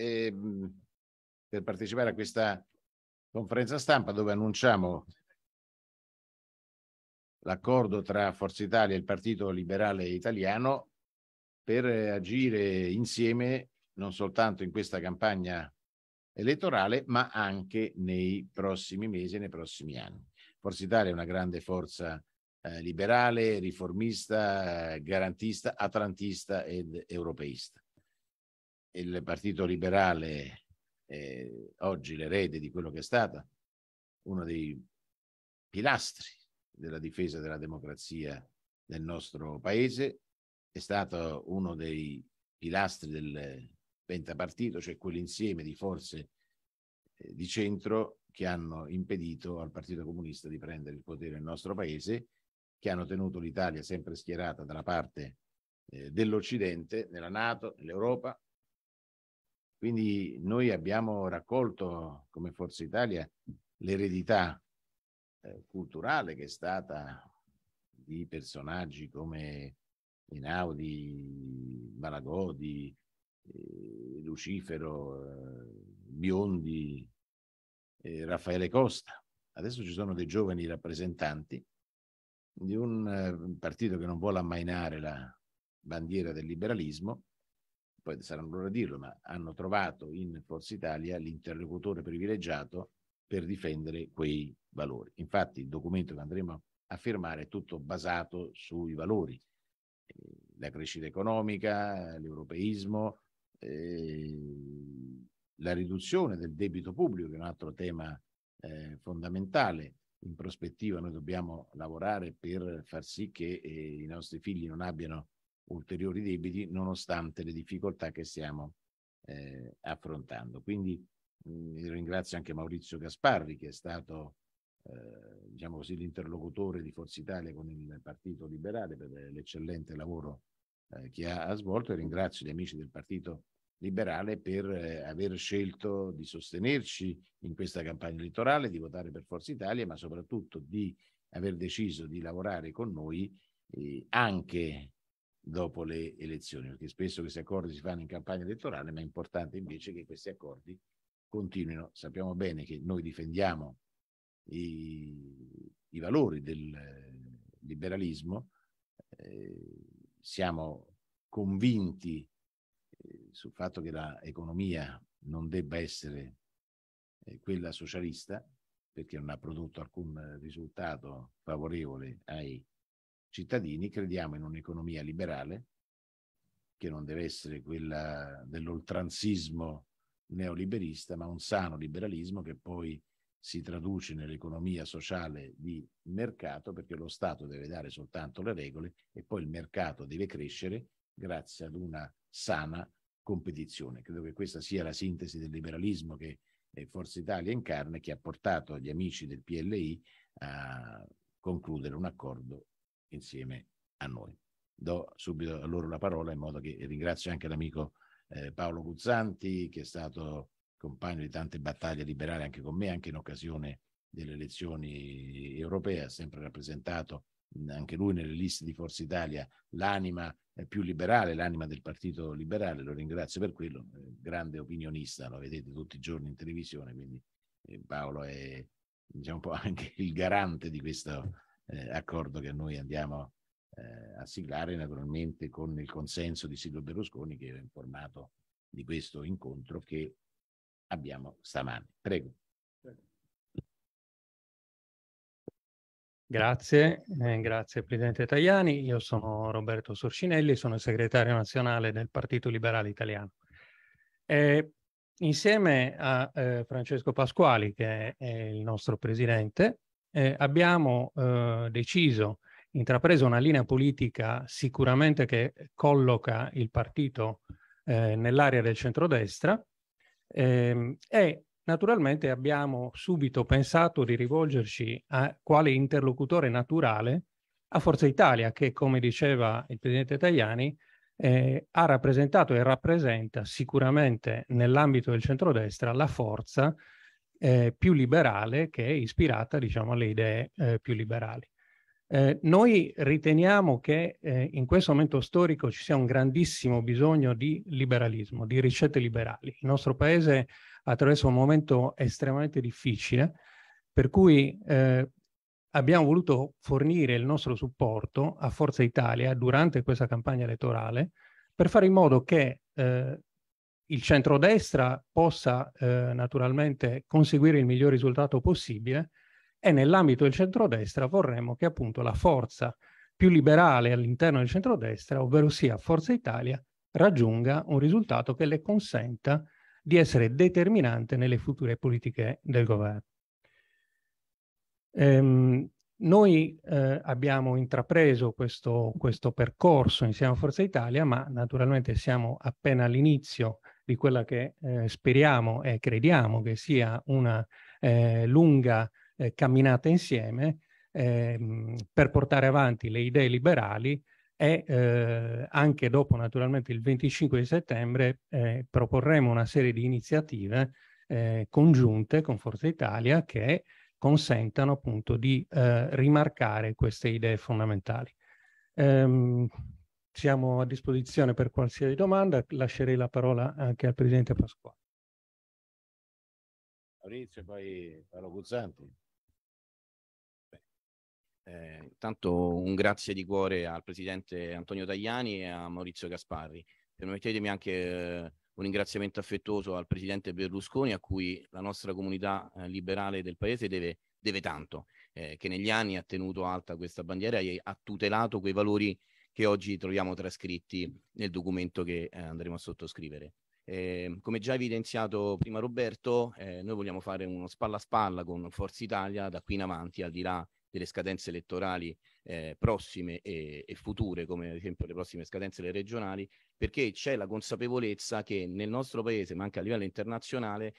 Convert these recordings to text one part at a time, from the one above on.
Mm, per partecipare a questa conferenza stampa dove annunciamo l'accordo tra Forza Italia e il Partito Liberale Italiano per eh, agire insieme non soltanto in questa campagna elettorale, ma anche nei prossimi mesi e nei prossimi anni. Forza Italia è una grande forza eh, liberale, riformista, garantista, atlantista ed europeista il Partito Liberale eh, oggi l'erede di quello che è stato uno dei pilastri della difesa della democrazia nel nostro paese, è stato uno dei pilastri del pentapartito, cioè quell'insieme di forze eh, di centro che hanno impedito al Partito Comunista di prendere il potere nel nostro paese, che hanno tenuto l'Italia sempre schierata dalla parte eh, dell'Occidente, nella Nato, nell'Europa, quindi noi abbiamo raccolto come Forza Italia l'eredità eh, culturale che è stata di personaggi come Einaudi, Malagodi, eh, Lucifero, eh, Biondi, eh, Raffaele Costa. Adesso ci sono dei giovani rappresentanti di un eh, partito che non vuole ammainare la bandiera del liberalismo, poi saranno loro a dirlo, ma hanno trovato in Forza Italia l'interlocutore privilegiato per difendere quei valori. Infatti il documento che andremo a firmare è tutto basato sui valori, eh, la crescita economica, l'europeismo, eh, la riduzione del debito pubblico, che è un altro tema eh, fondamentale. In prospettiva noi dobbiamo lavorare per far sì che i nostri figli non abbiano ulteriori debiti nonostante le difficoltà che stiamo eh, affrontando. Quindi mh, mm, ringrazio anche Maurizio Gasparri che è stato eh, diciamo così, l'interlocutore di Forza Italia con il Partito Liberale per l'eccellente lavoro eh, che ha, ha, svolto e ringrazio gli amici del Partito Liberale per eh, aver scelto di sostenerci in questa campagna elettorale, di votare per Forza Italia, ma soprattutto di aver deciso di lavorare con noi eh, anche dopo le elezioni, perché spesso questi accordi si fanno in campagna elettorale, ma è importante invece che questi accordi continuino. Sappiamo bene che noi difendiamo i, i valori del liberalismo, eh, siamo convinti eh, sul fatto che l'economia non debba essere eh, quella socialista, perché non ha prodotto alcun risultato favorevole ai cittadini crediamo in un'economia liberale che non deve essere quella dell'oltranzismo neoliberista, ma un sano liberalismo che poi si traduce nell'economia sociale di mercato perché lo Stato deve dare soltanto le regole e poi il mercato deve crescere grazie ad una sana competizione. Credo che questa sia la sintesi del liberalismo che eh, Forza Italia incarna e che ha portato gli amici del PLI a concludere un accordo insieme a noi. Do subito a loro la parola in modo che ringrazio anche l'amico eh, Paolo Guzzanti che è stato compagno di tante battaglie liberali anche con me, anche in occasione delle elezioni europee, ha sempre rappresentato mm, anche lui nelle liste di Forza Italia l'anima eh, più liberale, l'anima del Partito Liberale, lo ringrazio per quello, eh, grande opinionista, lo vedete tutti i giorni in televisione, quindi eh, Paolo è diciamo, un po' anche il garante di questo eh, accordo che noi andiamo eh, a siglare naturalmente con il consenso di Silvio Berlusconi che era informato di questo incontro che abbiamo stamane. Prego. Grazie, eh, grazie Presidente Tajani. Io sono Roberto Sorcinelli, sono il segretario nazionale del Partito Liberale Italiano. E insieme a eh, Francesco Pasquali, che è il nostro presidente, eh, abbiamo eh, deciso, intrapreso una linea politica sicuramente che colloca il partito eh, nell'area del centrodestra ehm, e naturalmente abbiamo subito pensato di rivolgerci a quale interlocutore naturale a Forza Italia che, come diceva il Presidente Tajani, eh, ha rappresentato e rappresenta sicuramente nell'ambito del centrodestra la forza eh, più liberale che è ispirata diciamo, alle idee eh, più liberali. Eh, noi riteniamo che eh, in questo momento storico ci sia un grandissimo bisogno di liberalismo, di ricette liberali. Il nostro paese attraversa un momento estremamente difficile, per cui eh, abbiamo voluto fornire il nostro supporto a Forza Italia durante questa campagna elettorale per fare in modo che eh, il centrodestra possa eh, naturalmente conseguire il miglior risultato possibile e nell'ambito del centrodestra vorremmo che appunto la forza più liberale all'interno del centrodestra, ovvero sia Forza Italia, raggiunga un risultato che le consenta di essere determinante nelle future politiche del governo. Ehm, noi eh, abbiamo intrapreso questo, questo, percorso insieme a Forza Italia, ma naturalmente siamo appena all'inizio di quella che eh, speriamo e crediamo che sia una eh, lunga eh, camminata insieme ehm, per portare avanti le idee liberali e eh, anche dopo naturalmente il 25 settembre eh, proporremo una serie di iniziative eh, congiunte con Forza Italia che consentano appunto di rimarcare queste idee fondamentali. Ehm, siamo a disposizione per qualsiasi domanda. Lascerei la parola anche al Presidente Pasquale. Maurizio poi Paolo Guzzanti. Eh, intanto un grazie di cuore al Presidente Antonio Tajani e a Maurizio Gasparri. Permettetemi anche eh, un ringraziamento affettuoso al Presidente Berlusconi a cui la nostra comunità eh, liberale del Paese deve, deve tanto, eh, che negli anni ha tenuto alta questa bandiera e ha tutelato quei valori che oggi troviamo trascritti nel documento che eh, andremo a sottoscrivere. Eh, come già evidenziato prima Roberto, eh, noi vogliamo fare uno spalla a spalla con Forza Italia da qui in avanti, al di là delle scadenze elettorali eh, prossime e, e, future, come ad esempio le prossime scadenze regionali, perché c'è la consapevolezza che nel nostro paese, ma anche a livello internazionale,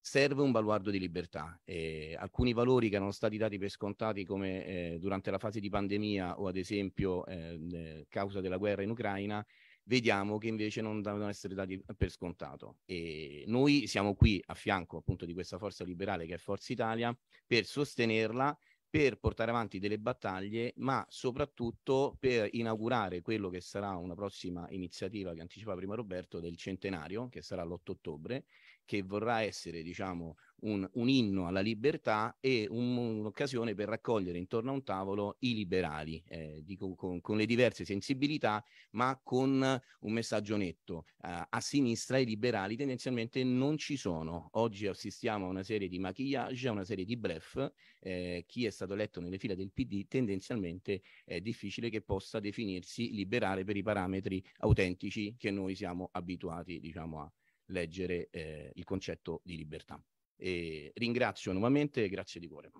serve un baluardo di libertà. E eh, alcuni valori che erano stati dati per scontati come eh, durante la fase di pandemia o ad esempio ehm, eh, causa della guerra in Ucraina, vediamo che invece non devono essere dati per scontato. E noi siamo qui a fianco appunto di questa forza liberale che è Forza Italia per sostenerla per portare avanti delle battaglie, ma soprattutto per inaugurare quello che sarà una prossima iniziativa che anticipa prima Roberto del centenario, che sarà l'8 ottobre, che vorrà essere, diciamo, un, un inno alla libertà e un, un'occasione per raccogliere intorno a un tavolo i liberali, eh, dico, con, con, le diverse sensibilità, ma con un messaggio netto. Eh, a sinistra i liberali tendenzialmente non ci sono. Oggi assistiamo a una serie di maquillage, a una serie di blef. Eh, chi è stato eletto nelle file del PD tendenzialmente è difficile che possa definirsi liberale per i parametri autentici che noi siamo abituati diciamo, a, leggere eh, il concetto di libertà. E ringrazio nuovamente e grazie di cuore.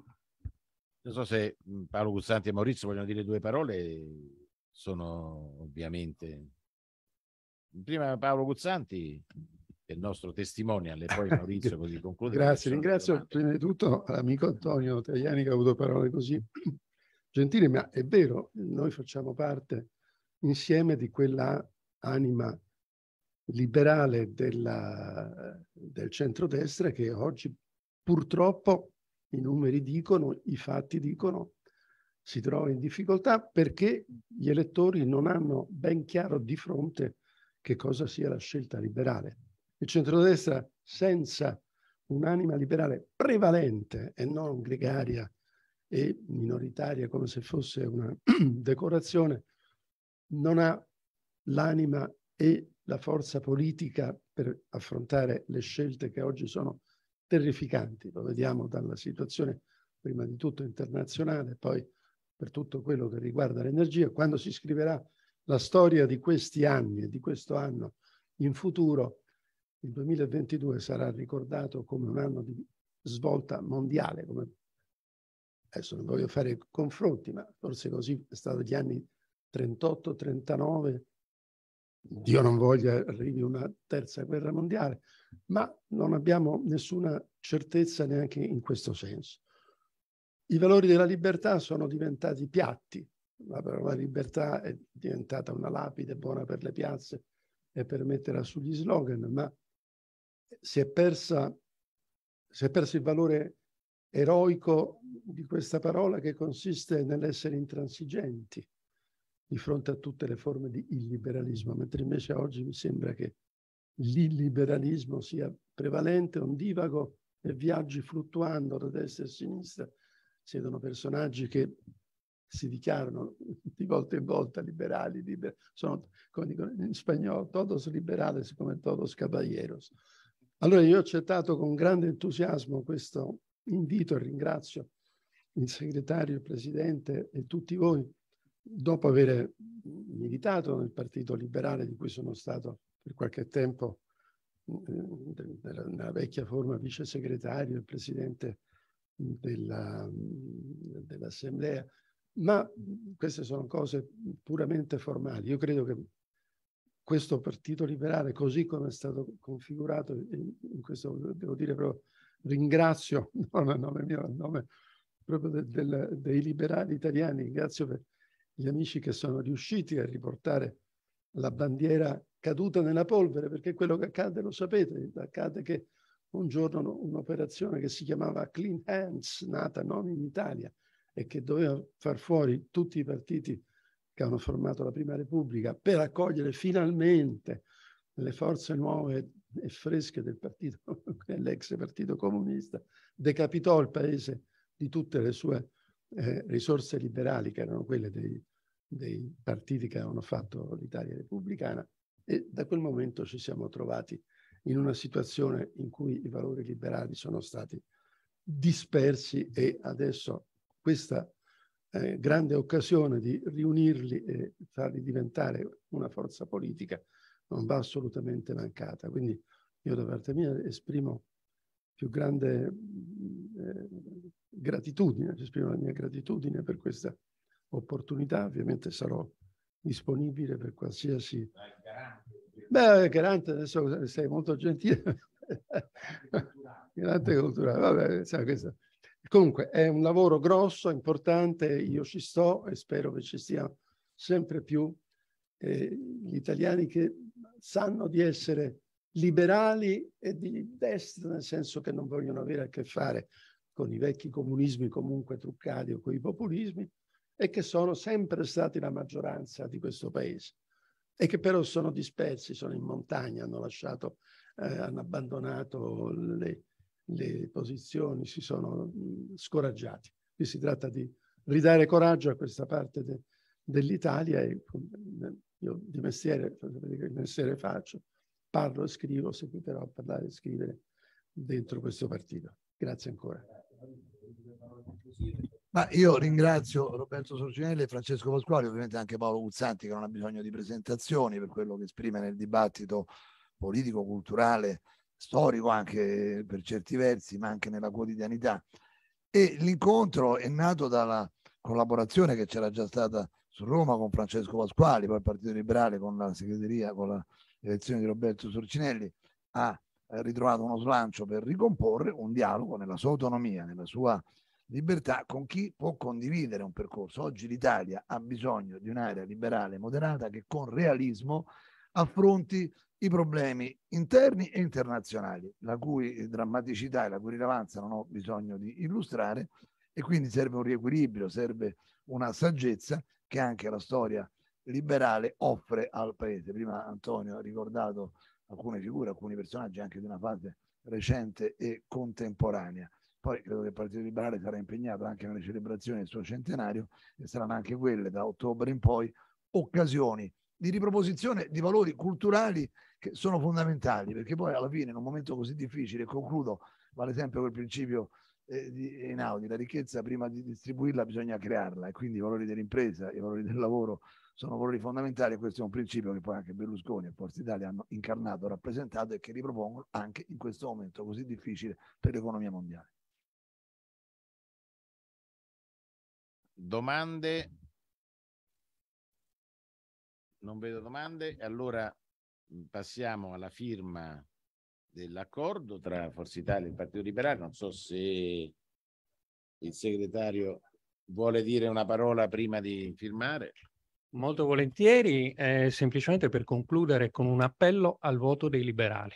Non so se Paolo Guzzanti e Maurizio vogliono dire due parole, sono ovviamente... Prima Paolo Guzzanti, il nostro testimonial, e poi Maurizio così conclude. grazie, ringrazio domande. prima di tutto l'amico Antonio Tajani che ha avuto parole così gentili, ma è vero, noi facciamo parte insieme di quella anima liberale della, del centrodestra che oggi purtroppo i numeri dicono, i fatti dicono, si trova in difficoltà perché gli elettori non hanno ben chiaro di fronte che cosa sia la scelta liberale. Il centrodestra senza un'anima liberale prevalente e non gregaria e minoritaria come se fosse una decorazione, non ha l'anima e la forza politica per affrontare le scelte che oggi sono terrificanti, lo vediamo dalla situazione prima di tutto internazionale, poi per tutto quello che riguarda l'energia, quando si scriverà la storia di questi anni e di questo anno in futuro, il 2022 sarà ricordato come un anno di svolta mondiale, come... adesso non voglio fare confronti, ma forse così è stato gli anni 38, 39, Dio non voglia arrivi una terza guerra mondiale, ma non abbiamo nessuna certezza neanche in questo senso. I valori della libertà sono diventati piatti, la parola libertà è diventata una lapide buona per le piazze e per metterla sugli slogan, ma si è, persa, si è perso il valore eroico di questa parola che consiste nell'essere intransigenti di fronte a tutte le forme di illiberalismo, mentre invece oggi mi sembra che l'illiberalismo sia prevalente, un divago e viaggi fluttuando da destra e sinistra. Siedono personaggi che si dichiarano di volta in volta liberali, liber- sono come dicono in spagnolo todos liberales come todos caballeros. Allora io ho accettato con grande entusiasmo questo invito e ringrazio il segretario, il presidente e tutti voi dopo aver militato nel Partito Liberale, di cui sono stato per qualche tempo eh, nella vecchia forma vice segretario e presidente dell'assemblea, ma queste sono cose puramente formali. Io credo che questo partito liberale, così come è stato configurato, in questo devo dire proprio ringrazio, non a nome mio, a nome proprio del, del, dei liberali italiani, ringrazio per gli amici che sono riusciti a riportare la bandiera caduta nella polvere, perché quello che accade lo sapete, accade che un giorno un'operazione che si chiamava Clean Hands, nata non in Italia, e che doveva far fuori tutti i partiti che hanno formato la Prima Repubblica per accogliere finalmente le forze nuove e fresche del partito, l'ex partito comunista, decapitò il paese di tutte le sue eh, risorse liberali, che erano quelle dei, dei partiti che avevano fatto l'Italia repubblicana e da quel momento ci siamo trovati in una situazione in cui i valori liberali sono stati dispersi e adesso questa eh, grande occasione di riunirli e farli diventare una forza politica non va assolutamente mancata. Quindi io da parte mia esprimo più grande mm, eh, gratitudine, esprimo la mia gratitudine per questa opportunità, ovviamente sarò disponibile per qualsiasi... Beh, garante, Beh, garante adesso sei molto gentile. garante culturale, vabbè, sai, questo. Comunque è un lavoro grosso, importante, io ci sto e spero che ci siano sempre più eh, gli italiani che sanno di essere liberali e di destra, nel senso che non vogliono avere a che fare con i vecchi comunismi comunque truccati o con i populismi, e che sono sempre stati la maggioranza di questo paese e che però sono dispersi, sono in montagna, hanno lasciato, eh, hanno abbandonato le, le posizioni, si sono mh, scoraggiati. Qui si tratta di ridare coraggio a questa parte de, dell'Italia e eh, io di mestiere, di mestiere faccio, parlo e scrivo, seguiterò a parlare e scrivere dentro questo partito. Grazie ancora. Ma io ringrazio Roberto Sorcinelli e Francesco Pasquali, ovviamente anche Paolo Guzzanti che non ha bisogno di presentazioni per quello che esprime nel dibattito politico, culturale, storico anche per certi versi, ma anche nella quotidianità. E l'incontro è nato dalla collaborazione che c'era già stata su Roma con Francesco Pasquali, poi il Partito Liberale con la segreteria, con la elezione di Roberto Sorcinelli, ha ritrovato uno slancio per ricomporre un dialogo nella sua autonomia, nella sua libertà con chi può condividere un percorso. Oggi l'Italia ha bisogno di un'area liberale moderata che con realismo affronti i problemi interni e internazionali, la cui drammaticità e la cui rilevanza non ho bisogno di illustrare, e quindi serve un riequilibrio, serve una saggezza che anche la storia liberale offre al Paese. Prima Antonio ha ricordato alcune figure, alcuni personaggi anche di una fase recente e contemporanea. Poi credo che il Partito Liberale sarà impegnato anche nelle celebrazioni del suo centenario e saranno anche quelle da ottobre in poi occasioni di riproposizione di valori culturali che sono fondamentali, perché poi alla fine in un momento così difficile, concludo, vale sempre quel principio eh, di Einaudi, eh, la ricchezza prima di distribuirla bisogna crearla e quindi i valori dell'impresa, i valori del lavoro sono valori fondamentali e questo è un principio che poi anche Berlusconi e Forza Italia hanno incarnato, rappresentato e che ripropongono anche in questo momento così difficile per l'economia mondiale. domande? Non vedo domande. Allora mm, passiamo alla firma dell'accordo tra Forza Italia e il Partito Liberale. Non so se il segretario vuole dire una parola prima di firmare. Molto volentieri, eh, semplicemente per concludere con un appello al voto dei liberali.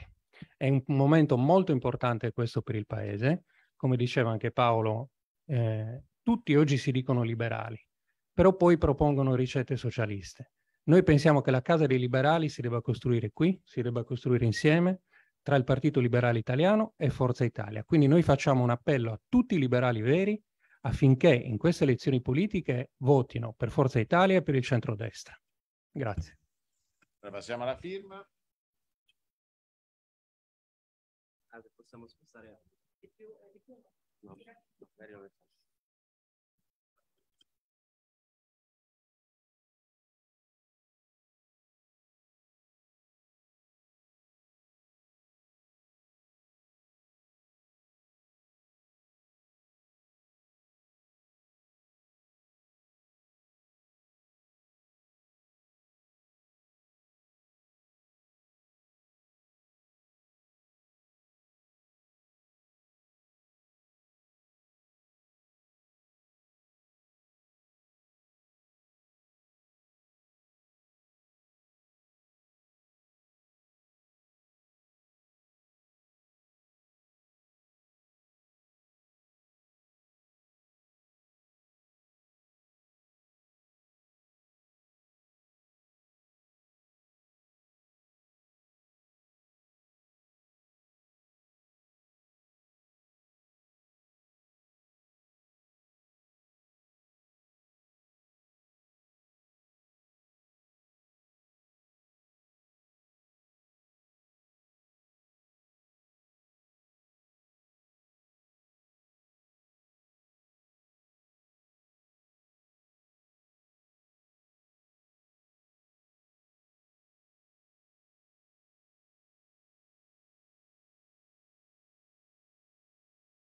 È un momento molto importante questo per il Paese. Come diceva anche Paolo, eh, tutti oggi si dicono liberali, però poi propongono ricette socialiste. Noi pensiamo che la casa dei liberali si debba costruire qui, si debba costruire insieme tra il Partito Liberale Italiano e Forza Italia. Quindi noi facciamo un appello a tutti i liberali veri affinché in queste elezioni politiche votino per Forza Italia e per il centrodestra. Grazie. Passiamo alla firma. Ah, possiamo spostare. Eh, no, magari lo faccio.